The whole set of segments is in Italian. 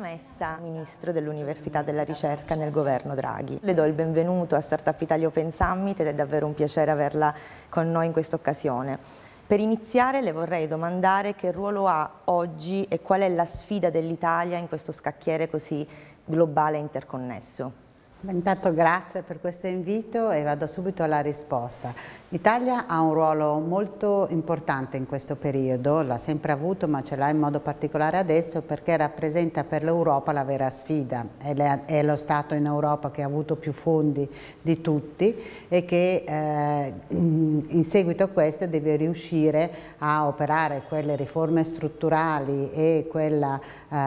Messa, Ministro dell'Università della Ricerca nel governo Draghi. Le do il benvenuto a Startup Italia Open Summit ed è davvero un piacere averla con noi in questa occasione. Per iniziare le vorrei domandare che ruolo ha oggi e qual è la sfida dell'Italia in questo scacchiere così globale e interconnesso. Intanto grazie per questo invito e vado subito alla risposta. L'Italia ha un ruolo molto importante in questo periodo, l'ha sempre avuto ma ce l'ha in modo particolare adesso perché rappresenta per l'Europa la vera sfida. È, lo Stato in Europa che ha avuto più fondi di tutti e che eh, in seguito a questo deve riuscire a operare quelle riforme strutturali e quel eh,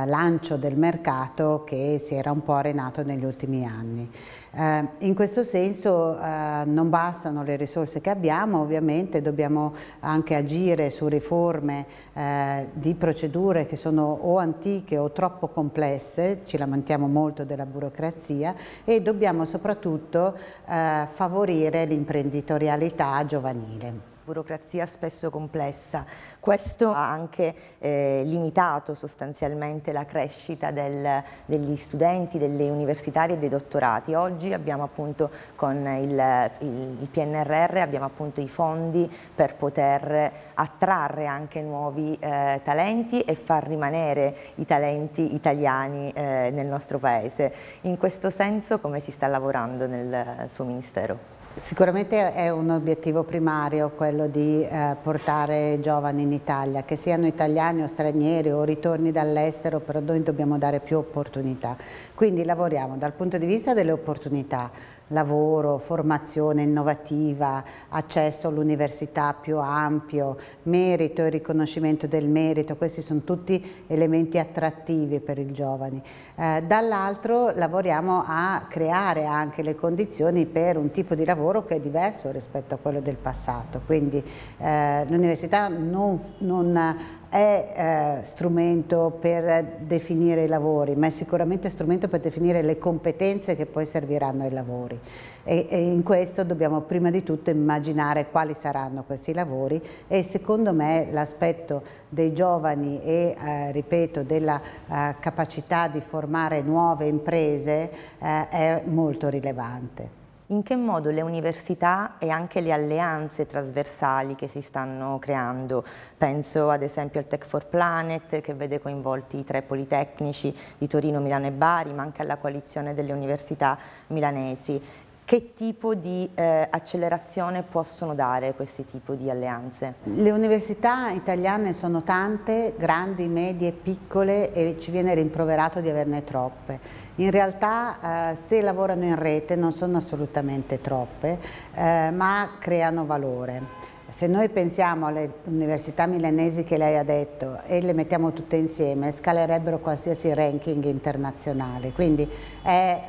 lancio del mercato che si era un po' arenato negli ultimi anni anni. Eh, in questo senso eh, non bastano le risorse che abbiamo, ovviamente dobbiamo anche agire su riforme eh, di procedure che sono o antiche o troppo complesse, ci lamentiamo molto della burocrazia e dobbiamo soprattutto eh, favorire l'imprenditorialità giovanile burocrazia spesso complessa. Questo ha anche eh, limitato sostanzialmente la crescita del, degli studenti, delle universitarie e dei dottorati. Oggi abbiamo appunto con il, il, il PNRR abbiamo appunto i fondi per poter attrarre anche nuovi eh, talenti e far rimanere i talenti italiani eh, nel nostro paese. In questo senso come si sta lavorando nel eh, suo Ministero? Sicuramente è un obiettivo primario quello di eh, portare giovani in Italia, che siano italiani o stranieri o ritorni dall'estero, però noi dobbiamo dare più opportunità. Quindi lavoriamo dal punto di vista delle opportunità, lavoro, formazione innovativa, accesso all'università più ampio, merito e riconoscimento del merito, questi sono tutti elementi attrattivi per i giovani. Eh, Dall'altro lavoriamo a creare anche le condizioni per un tipo di lavoro che è diverso rispetto a quello del passato, quindi eh, l'università non, non è eh, strumento per definire i lavori, ma è sicuramente strumento per definire le competenze che poi serviranno ai lavori. E, e in questo dobbiamo prima di tutto immaginare quali saranno questi lavori e secondo me l'aspetto dei giovani e eh, ripeto della eh, capacità di formare nuove imprese eh, è molto rilevante in che modo le università e anche le alleanze trasversali che si stanno creando, penso ad esempio al Tech for Planet che vede coinvolti i tre politecnici di Torino, Milano e Bari, ma anche alla coalizione delle università milanesi che tipo di eh, accelerazione possono dare questi tipi di alleanze? Le università italiane sono tante, grandi, medie, piccole e ci viene rimproverato di averne troppe. In realtà eh, se lavorano in rete non sono assolutamente troppe, eh, ma creano valore se noi pensiamo alle università milanesi che lei ha detto e le mettiamo tutte insieme, scalerebbero qualsiasi ranking internazionale. Quindi è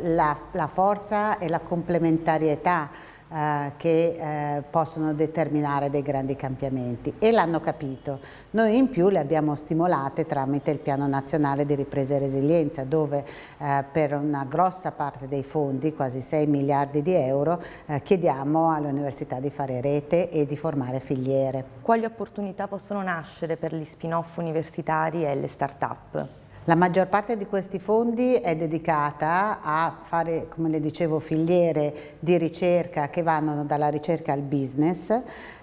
eh, la, la forza e la complementarietà eh, che eh, possono determinare dei grandi cambiamenti e l'hanno capito. Noi in più le abbiamo stimolate tramite il piano nazionale di ripresa e resilienza dove eh, per una grossa parte dei fondi, quasi 6 miliardi di euro, eh, chiediamo alle università di fare rete e di formare filiere. Quali opportunità possono nascere per gli spin-off universitari e le start-up? La maggior parte di questi fondi è dedicata a fare, come le dicevo, filiere di ricerca che vanno dalla ricerca al business,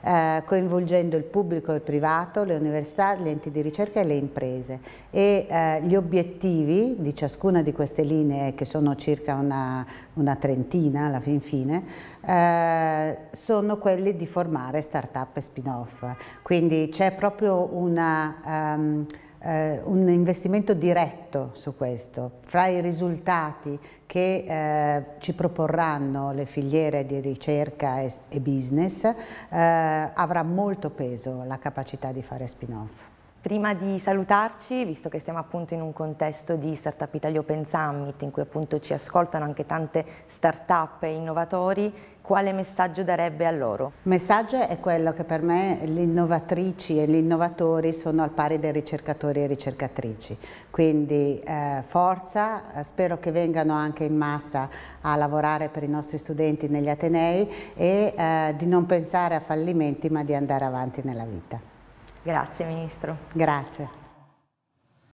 eh, coinvolgendo il pubblico e il privato, le università, gli enti di ricerca e le imprese. E eh, gli obiettivi di ciascuna di queste linee, che sono circa una, una trentina alla fin fine, eh, sono quelli di formare start-up e spin-off. Quindi c'è proprio una... Um, eh, un investimento diretto su questo. Fra i risultati che eh, ci proporranno le filiere di ricerca e, e business eh, avrà molto peso la capacità di fare spin-off. Prima di salutarci, visto che siamo appunto in un contesto di Startup Italia Open Summit, in cui appunto ci ascoltano anche tante startup e innovatori, quale messaggio darebbe a loro? Il messaggio è quello che per me le innovatrici e gli innovatori sono al pari dei ricercatori e ricercatrici, quindi eh, forza, eh, spero che vengano anche in massa a lavorare per i nostri studenti negli Atenei e eh, di non pensare a fallimenti ma di andare avanti nella vita. Grazie Ministro. Grazie.